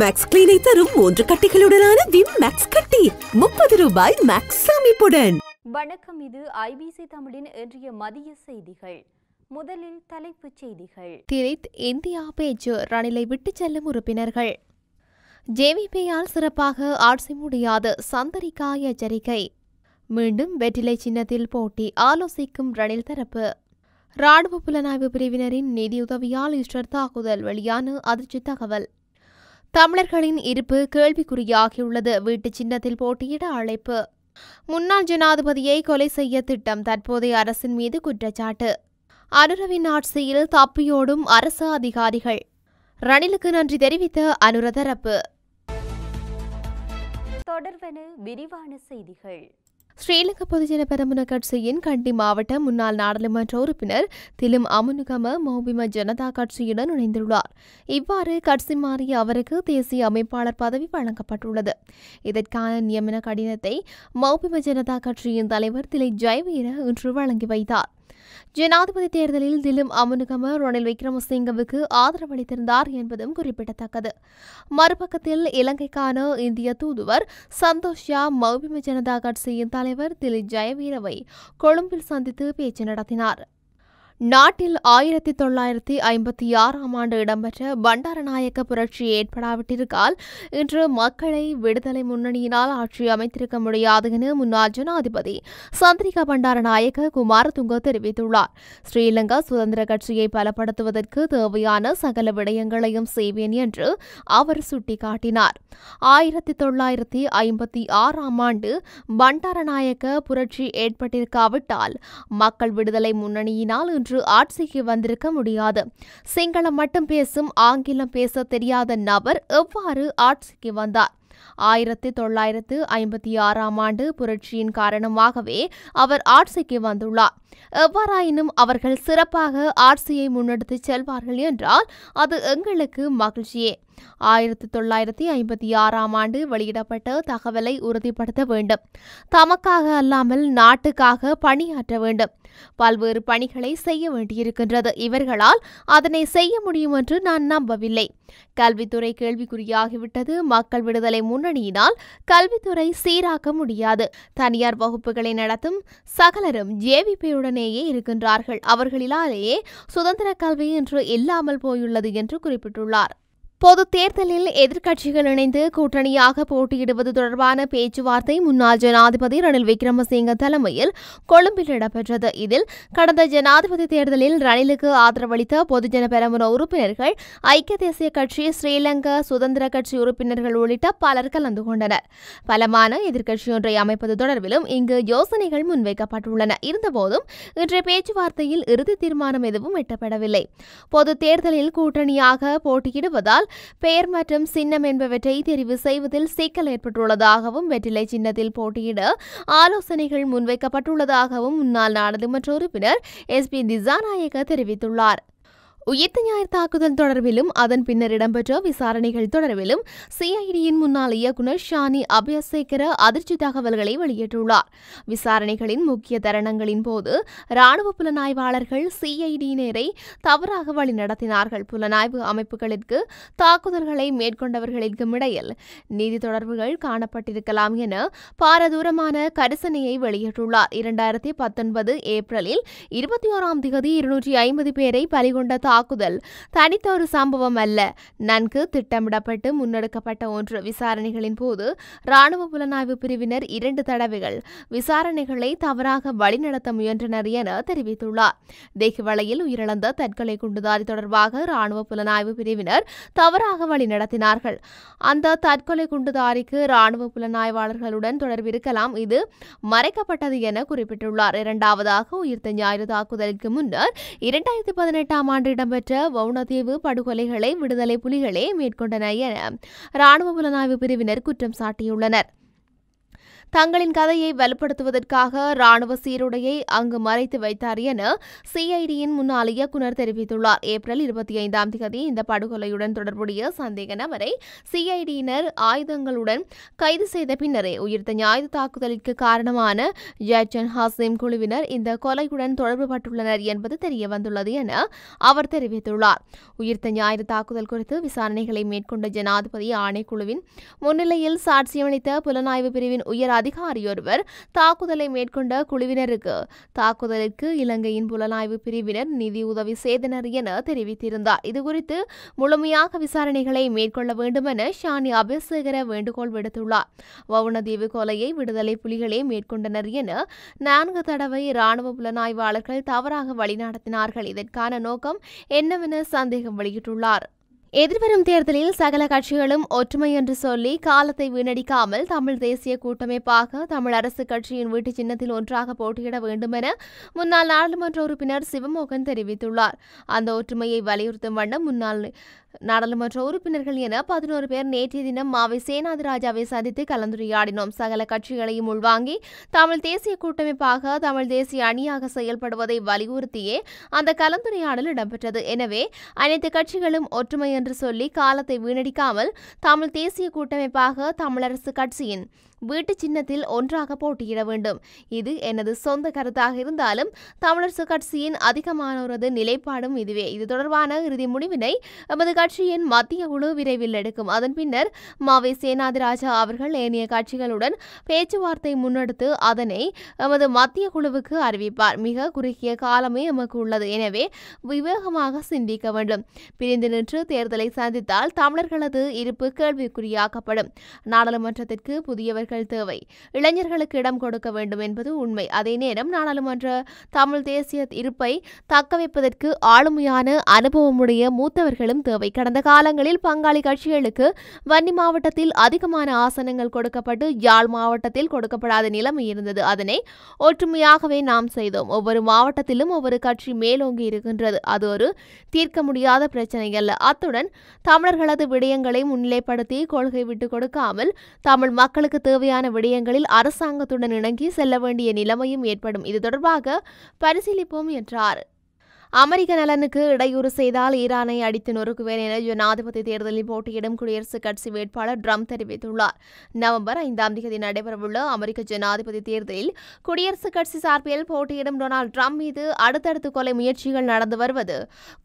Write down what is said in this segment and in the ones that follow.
maths கிளீனை தரும் மூன்று கட்டிகளுடனான Vim maths கட்டி முப்பது ரூபாய் மேக்ஸ் அமைப்புடன் வணக்கம் இது ஐபிசி தமிழின் இன்றைய மதிய செய்திகள் முதலில் தலைப்புச் செய்திகள் திரித் இந்தியா பேச்சு ரணிலை விட்டுச் செல்லும் உறுப்பினர்கள் ஜேவிபியால் சிறப்பாக ஆட்சி முடியாத சந்தரிக்கா எச்சரிக்கை மீண்டும் வெற்றிலை சின்னத்தில் போட்டி ஆலோசிக்கும் ரணில் தரப்பு ராணுவ புலனாய்வு பிரிவினரின் நிதியுதவியால் ஈஸ்டர் தாக்குதல் வெளியான அதிர்ச்சி தகவல் தமிழர்களின் இருப்பு கேள்விக்குறியாகியுள்ளது வீட்டு சின்னத்தில் போட்டியிட அழைப்பு முன்னாள் ஜனாதிபதியை கொலை செய்ய திட்டம் தற்போதைய அரசின் மீது குற்றச்சாட்டு அனுரவின் ஆட்சியில் தப்பியோடும் அரசு அதிகாரிகள் ரணிலுக்கு நன்றி தெரிவித்த அனுரதரப்பு தொடர்வன விரிவான செய்திகள் ஸ்ரீலங்கா பொதுஜன பெரமுன கட்சியின் கண்டி மாவட்ட முன்னாள் நாடாளுமன்ற உறுப்பினர் திலும் அமுனுகம மௌபிம ஜனதா கட்சியுடன் இணைந்துள்ளார் இவ்வாறு கட்சி மாறிய அவருக்கு தேசிய அமைப்பாளர் பதவி வழங்கப்பட்டுள்ளது இதற்கான நியமன கடிதத்தை மௌபிம ஜனதா கட்சியின் தலைவர் திலை ஜெயவீர இன்று வழங்கி வைத்தார் ஜனாதிபதி தேர்தலில் திலும் அமுனுகம ரணில் விக்ரமசிங்கவுக்கு ஆதரவு அளித்திருந்தார் என்பதும் குறிப்பிடத்தக்கது மறுபக்கத்தில் இலங்கைக்கான இந்திய தூதுவர் சந்தோஷ் ஷா மௌபிம ஜனதா கட்சியின் தலைவர் திலி ஜெயவீரவை கொழும்பில் சந்தித்து பேச்சு நடத்தினார் நாட்டில் ஆயிரத்தி தொள்ளாயிரத்தி ஐம்பத்தி ஆறாம் ஆண்டு இடம்பெற்ற பண்டாரநாயக்க புரட்சி ஏற்படாவிட்டிருக்கால் இன்று மக்களை விடுதலை முன்னணியினால் ஆட்சி அமைத்திருக்க முடியாது என முன்னாள் ஜனாதிபதி சந்திரிகா பண்டாரநாயக்க குமாரதுங்க தெரிவித்துள்ளார் ஸ்ரீலங்கா சுதந்திர கட்சியை பலப்படுத்துவதற்கு தேவையான சகல விடயங்களையும் செய்வேன் என்று அவர் சுட்டிக்காட்டினார் ஆயிரத்தி தொள்ளாயிரத்தி ஐம்பத்தி ஆறாம் ஆண்டு பண்டாரநாயக்க புரட்சி ஏற்பட்டிருக்காவிட்டால் மக்கள் விடுதலை முன்னணியினால் இன்று இன்று ஆட்சிக்கு வந்திருக்க முடியாது சிங்களம் மட்டும் பேசும் ஆங்கிலம் பேச தெரியாத நபர் எவ்வாறு ஆட்சிக்கு வந்தார் ஆயிரத்தி தொள்ளாயிரத்து ஐம்பத்தி ஆறாம் ஆண்டு புரட்சியின் காரணமாகவே அவர் ஆட்சிக்கு வந்துள்ளார் எவ்வாறாயினும் அவர்கள் சிறப்பாக ஆட்சியை முன்னெடுத்து செல்வார்கள் என்றால் அது எங்களுக்கு மகிழ்ச்சியே ஆயிரத்தி தொள்ளாயிரத்தி ஐம்பத்தி ஆறாம் ஆண்டு வெளியிடப்பட்ட தகவலை உறுதிப்படுத்த வேண்டும் தமக்காக அல்லாமல் நாட்டுக்காக பணியாற்ற வேண்டும் பல்வேறு பணிகளை செய்ய வேண்டியிருக்கின்றது இவர்களால் அதனை செய்ய முடியும் என்று நான் நம்பவில்லை கல்வித்துறை கேள்விக்குறியாகிவிட்டது மக்கள் விடுதலை முன்னணியினால் கல்வித்துறை சீராக்க முடியாது தனியார் வகுப்புகளை நடத்தும் சகலரும் ஜேவிபியுடனேயே இருக்கின்றார்கள் அவர்களிலேயே சுதந்திர கல்வி என்று இல்லாமல் போயுள்ளது என்று குறிப்பிட்டுள்ளார் பொது தேர்தலில் எதிர்க்கட்சிகள் இணைந்து கூட்டணியாக போட்டியிடுவது தொடர்பான பேச்சுவார்த்தை முன்னாள் ஜனாதிபதி ரணில் விக்ரமசிங்க தலைமையில் கொழும்பில் இடம்பெற்றது இதில் கடந்த ஜனாதிபதி தேர்தலில் ரணிலுக்கு ஆதரவளித்த பொதுஜன பெரமுன உறுப்பினர்கள் ஐக்கிய தேசிய கட்சி ஸ்ரீலங்கா சுதந்திர கட்சி உறுப்பினர்கள் உள்ளிட்ட பலர் கலந்து கொண்டனர் பலமான எதிர்க்கட்சி ஒன்றை அமைப்பது தொடர்பிலும் இங்கு யோசனைகள் முன்வைக்கப்பட்டுள்ளன இருந்தபோதும் இன்றைய பேச்சுவார்த்தையில் இறுதி தீர்மானம் எதுவும் எட்டப்படவில்லை பொது தேர்தலில் கூட்டணியாக போட்டியிடுவதால் பெயர் மற்றும் சின்னம் என்பவற்றை தெரிவு செய்வதில் சிக்கல் ஏற்பட்டுள்ளதாகவும் வெற்றிலை சின்னத்தில் போட்டியிட ஆலோசனைகள் முன்வைக்கப்பட்டுள்ளதாகவும் முன்னாள் நாடாளுமன்ற உறுப்பினர் எஸ் பி திசாநாயக தெரிவித்துள்ளார் உயிர்த்த ஞாயிறு தாக்குதல் தொடர்பிலும் அதன் பின்னர் இடம்பெற்ற விசாரணைகள் தொடர்பிலும் சிஐடியின் முன்னாள் இயக்குநர் ஷானி அபயசேகர அதிர்ச்சி தகவல்களை வெளியிட்டுள்ளார் விசாரணைகளின் முக்கிய தருணங்களின் போது ராணுவ புலனாய்வாளர்கள் சிஐடியினரை தவறாக வழிநடத்தினார்கள் புலனாய்வு அமைப்புகளிற்கு தாக்குதல்களை மேற்கொண்டவர்களுக்கும் இடையில் நீதி தொடர்புகள் காணப்பட்டிருக்கலாம் என பாரதூரமான கரிசனையை வெளியிட்டுள்ளார் இரண்டாயிரத்தி பத்தொன்பது ஏப்ரலில் இருபத்தி ஓராம் தேதி இருநூற்றி ஐம்பது பேரை பலிகொண்ட தாக்குதல் தனித்த ஒரு சம்பவம் அல்ல நன்கு திட்டமிடப்பட்டு முன்னெடுக்கப்பட்ட ஒன்று விசாரணைகளின் போது ராணுவ புலனாய்வு பிரிவினர் இரண்டு தடவைகள் விசாரணைகளை தவறாக வழிநடத்த முயன்றனர் என தெரிவித்துள்ளார் தேகிவளையில் உயிரிழந்த தற்கொலை குண்டுதாரி தொடர்பாக ராணுவ புலனாய்வு பிரிவினர் தவறாக வழிநடத்தினார்கள் அந்த தற்கொலை குண்டுதாரிக்கு ராணுவ புலனாய்வாளர்களுடன் தொடர்பிருக்கலாம் இது மறைக்கப்பட்டது என குறிப்பிட்டுள்ளார் இரண்டாவதாக உயிர்த்த ஞாயிறு தாக்குதலுக்கு முன்னர் இரண்டாயிரத்தி பதினெட்டாம் ஆண்டு இடம்பெற்ற வவுணதீவு படுகொலைகளை விடுதலை புலிகளே மேற்கொண்டன என ராணுவ புலனாய்வு பிரிவினர் குற்றம் சாட்டியுள்ளனர் தங்களின் கதையை வலுப்படுத்துவதற்காக ராணுவ சீருடையை அங்கு மறைத்து வைத்தார் என சிஐடியின் முன்னாள் இயக்குநர் தெரிவித்துள்ளார் ஏப்ரல் இருபத்தி ஐந்தாம் தேதி இந்த படுகொலையுடன் தொடர்புடைய சந்தேக நபரை சிஐடியினர் ஆயுதங்களுடன் கைது செய்த பின்னரே உயிர்த்த ஞாயிறு தாக்குதலுக்கு காரணமான ஜட்ஜன் ஹாசிம் குழுவினர் இந்த கொலையுடன் தொடர்புபட்டுள்ளனர் என்பது தெரியவந்துள்ளது என அவர் தெரிவித்துள்ளார் உயிர்த்த ஞாயிறு தாக்குதல் குறித்து விசாரணைகளை மேற்கொண்ட ஜனாதிபதி ஆணைக்குழுவின் முன்னிலையில் சாட்சியமளித்த புலனாய்வு பிரிவின் உயர் அதிகாரியொருவர் தாக்குதலை மேற்கொண்ட குழுவினருக்கு தாக்குதலுக்கு இலங்கையின் புலனாய்வு பிரிவினர் நிதி உதவி செய்தனர் என தெரிவித்திருந்தார் இதுகுறித்து முழுமையாக விசாரணைகளை மேற்கொள்ள வேண்டும் என ஷானி அபேசேகர வேண்டுகோள் விடுத்துள்ளார் வவுனதீவு கொலையை விடுதலை புலிகளே மேற்கொண்டனர் என நான்கு தடவை இராணுவ புலனாய்வாளர்கள் தவறாக வழிநடத்தினார்கள் இதற்கான நோக்கம் என்னவென சந்தேகம் வெளியிட்டுள்ளார் எதிர்வரும் தேர்தலில் சகல கட்சிகளும் ஒற்றுமை என்று சொல்லி காலத்தை வீணடிக்காமல் தமிழ் தேசிய கூட்டமைப்பாக தமிழ் அரசு கட்சியின் வீட்டு சின்னத்தில் ஒன்றாக போட்டியிட வேண்டும் என முன்னாள் நாடாளுமன்ற உறுப்பினர் சிவமோகன் தெரிவித்துள்ளார் அந்த ஒற்றுமையை வலியுறுத்தும் வண்ணம் முன்னாள் நாடாளுமன்ற உறுப்பினர்கள் என பதினோரு பேர் நேற்றைய தினம் மாவை சேனாதிராஜாவை சந்தித்து கலந்துரையாடினோம் சகல கட்சிகளையும் உள்வாங்கி தமிழ் தேசிய கூட்டமைப்பாக தமிழ் தேசிய அணியாக செயல்படுவதை வலியுறுத்தியே அந்த கலந்துரையாடல் இடம்பெற்றது எனவே அனைத்து கட்சிகளும் ஒற்றுமை என்று சொல்லி காலத்தை வீணடிக்காமல் தமிழ் தேசிய கூட்டமைப்பாக தமிழரசு கட்சியின் வீட்டு சின்னத்தில் ஒன்றாக போட்டியிட வேண்டும் இது எனது சொந்த கருத்தாக இருந்தாலும் தமிழரசு கட்சியின் அதிகமானோரது நிலைப்பாடும் இதுவே இது தொடர்பான இறுதி முடிவினை எமது கட்சியின் மத்திய குழு விரைவில் எடுக்கும் அதன் பின்னர் மாவை சேனாதிராஜா அவர்கள் ஏனைய கட்சிகளுடன் பேச்சுவார்த்தை முன்னெடுத்து அதனை எமது மத்திய குழுவுக்கு அறிவிப்பார் மிக குறுகிய காலமே எமக்கு உள்ளது எனவே விவேகமாக சிந்திக்க வேண்டும் பிரிந்து நின்று தேர்தலை சந்தித்தால் தமிழர்களது இருப்பு கேள்விக்குறியாக்கப்படும் நாடாளுமன்றத்திற்கு புதியவர்கள் இளைஞர்கள் தேவை இளைஞர்களுக்கு இடம் கொடுக்க வேண்டும் என்பது உண்மை அதே நேரம் நாடாளுமன்ற தமிழ் தேசிய இருப்பை தக்கவைப்பதற்கு ஆளுமையான அனுபவமுடைய மூத்தவர்களும் தேவை கடந்த காலங்களில் பங்காளி கட்சிகளுக்கு வன்னி மாவட்டத்தில் அதிகமான ஆசனங்கள் கொடுக்கப்பட்டு யாழ் மாவட்டத்தில் கொடுக்கப்படாத நிலைமை இருந்தது அதனை ஒற்றுமையாகவே நாம் செய்தோம் ஒவ்வொரு மாவட்டத்திலும் ஒவ்வொரு கட்சி மேலோங்கி இருக்கின்றது அது ஒரு தீர்க்க முடியாத பிரச்சனை அல்ல அத்துடன் தமிழர்களது விடயங்களை முன்னிலைப்படுத்தி கொள்கை விட்டு கொடுக்காமல் தமிழ் மக்களுக்கு தேவை தேவையான விடயங்களில் அரசாங்கத்துடன் இணங்கி செல்ல வேண்டிய நிலைமையும் ஏற்படும் இது தொடர்பாக பரிசீலிப்போம் என்றார் அமெரிக்க நலனுக்கு இடையூறு செய்தால் ஈரானை அடித்து நொறுக்குவேன் என ஜனாதிபதி தேர்தலில் போட்டியிடும் குடியரசுக் கட்சி வேட்பாளர் டிரம்ப் தெரிவித்துள்ளார் நவம்பர் ஐந்தாம் தேதி நடைபெறவுள்ள அமெரிக்க ஜனாதிபதி தேர்தலில் குடியரசுக் கட்சி சார்பில் போட்டியிடும் டொனால்டு டிரம்ப் மீது அடுத்தடுத்து கொலை முயற்சிகள் நடந்து வருவது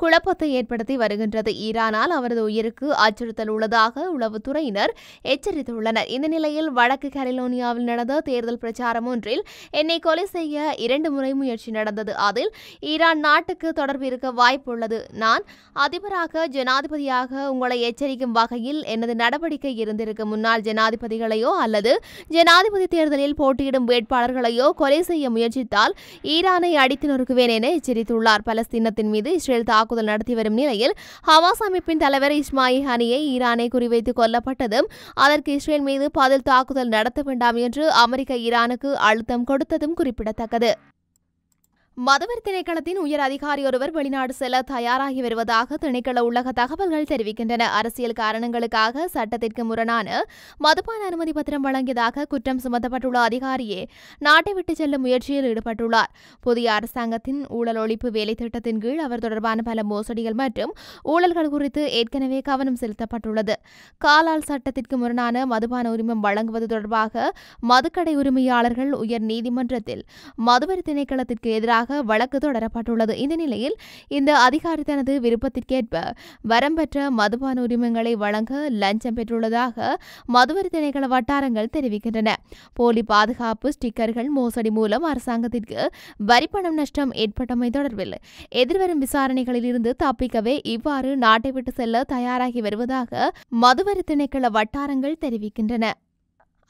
குழப்பத்தை ஏற்படுத்தி வருகின்றது ஈரானால் அவரது உயிருக்கு அச்சுறுத்தல் உள்ளதாக உளவுத்துறையினர் எச்சரித்துள்ளனர் இந்த நிலையில் வடக்கு கலிலோனியாவில் நடந்த தேர்தல் பிரச்சாரம் ஒன்றில் என்னை கொலை செய்ய இரண்டு முறை முயற்சி நடந்தது அதில் ஈரான் நாட்டுக்கு தொடர்பு இருக்க வாய்ப்புள்ளது நான் அதிபராக ஜனாதிபதியாக உங்களை எச்சரிக்கும் வகையில் எனது நடவடிக்கை இருந்திருக்க முன்னாள் ஜனாதிபதிகளையோ அல்லது ஜனாதிபதி தேர்தலில் போட்டியிடும் வேட்பாளர்களையோ கொலை செய்ய முயற்சித்தால் ஈரானை அடித்து நொறுக்குவேன் என எச்சரித்துள்ளார் பலஸ்தீனத்தின் மீது இஸ்ரேல் தாக்குதல் நடத்தி வரும் நிலையில் ஹமாஸ் அமைப்பின் தலைவர் இஸ்மாயி ஹனியை ஈரானை குறிவைத்து கொல்லப்பட்டதும் அதற்கு இஸ்ரேல் மீது பதில் தாக்குதல் நடத்த வேண்டாம் என்று அமெரிக்க ஈரானுக்கு அழுத்தம் கொடுத்ததும் குறிப்பிடத்தக்கது மதவர் திணைக்களத்தின் உயர் அதிகாரி ஒருவர் வெளிநாடு செல்ல தயாராகி வருவதாக திணைக்கள உள்ளக தகவல்கள் தெரிவிக்கின்றன அரசியல் காரணங்களுக்காக சட்டத்திற்கு முரணான மதுபான அனுமதி பத்திரம் வழங்கியதாக குற்றம் சுமத்தப்பட்டுள்ள அதிகாரியே நாட்டை விட்டு செல்லும் முயற்சியில் ஈடுபட்டுள்ளார் புதிய அரசாங்கத்தின் ஊழல் ஒழிப்பு வேலை திட்டத்தின் கீழ் அவர் தொடர்பான பல மோசடிகள் மற்றும் ஊழல்கள் குறித்து ஏற்கனவே கவனம் செலுத்தப்பட்டுள்ளது காலால் சட்டத்திற்கு முரணான மதுபான உரிமம் வழங்குவது தொடர்பாக மதுக்கடை உரிமையாளர்கள் உயர் நீதிமன்றத்தில் மதுவர் திணைக்களத்திற்கு எதிராக எதிராக வழக்கு தொடரப்பட்டுள்ளது இந்த நிலையில் இந்த அதிகாரி தனது விருப்பத்திற்கேற்ப வரம்பெற்ற மதுபான உரிமங்களை வழங்க லஞ்சம் பெற்றுள்ளதாக மதுவரி திணைக்கள வட்டாரங்கள் தெரிவிக்கின்றன போலி பாதுகாப்பு ஸ்டிக்கர்கள் மோசடி மூலம் அரசாங்கத்திற்கு வரிப்பணம் நஷ்டம் ஏற்பட்டமை தொடர்பில் எதிர்வரும் விசாரணைகளில் இருந்து தப்பிக்கவே இவ்வாறு நாட்டை விட்டு செல்ல தயாராகி வருவதாக மதுவரி திணைக்கள வட்டாரங்கள் தெரிவிக்கின்றன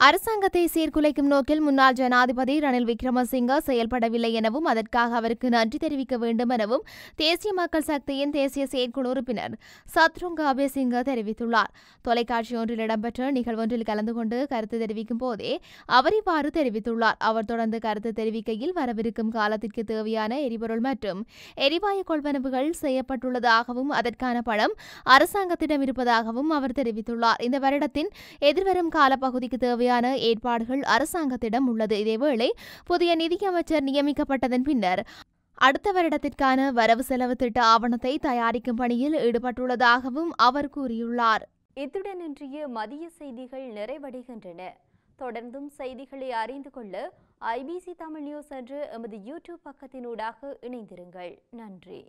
அரசாங்கத்தை சீர்குலைக்கும் நோக்கில் முன்னாள் ஜனாதிபதி ரணில் விக்ரமசிங்க செயல்படவில்லை எனவும் அதற்காக அவருக்கு நன்றி தெரிவிக்க வேண்டும் எனவும் தேசிய மக்கள் சக்தியின் தேசிய செயற்குழு உறுப்பினர் சத்ருங் அபேசிங்க தெரிவித்துள்ளார் தொலைக்காட்சி ஒன்றில் இடம்பெற்ற நிகழ்வொன்றில் கலந்து கொண்டு கருத்து தெரிவிக்கும் போதே அவர் இவ்வாறு தெரிவித்துள்ளார் அவர் தொடர்ந்து கருத்து தெரிவிக்கையில் வரவிருக்கும் காலத்திற்கு தேவையான எரிபொருள் மற்றும் எரிவாயு கொள்வனவுகள் செய்யப்பட்டுள்ளதாகவும் அதற்கான பணம் அரசாங்கத்திடம் இருப்பதாகவும் அவர் தெரிவித்துள்ளார் இந்த வருடத்தின் எதிர்வரும் காலப்பகுதிக்கு தேவை தேவையான ஏற்பாடுகள் அரசாங்கத்திடம் உள்ளது இதேவேளை புதிய நிதியமைச்சர் நியமிக்கப்பட்டதன் பின்னர் அடுத்த வருடத்திற்கான வரவு செலவு திட்ட ஆவணத்தை தயாரிக்கும் பணியில் ஈடுபட்டுள்ளதாகவும் அவர் கூறியுள்ளார் இத்துடன் இன்றைய மதிய செய்திகள் நிறைவடைகின்றன தொடர்ந்தும் செய்திகளை அறிந்து கொள்ள ஐபிசி தமிழ் நியூஸ் என்று எமது யூடியூப் பக்கத்தினூடாக இணைந்திருங்கள் நன்றி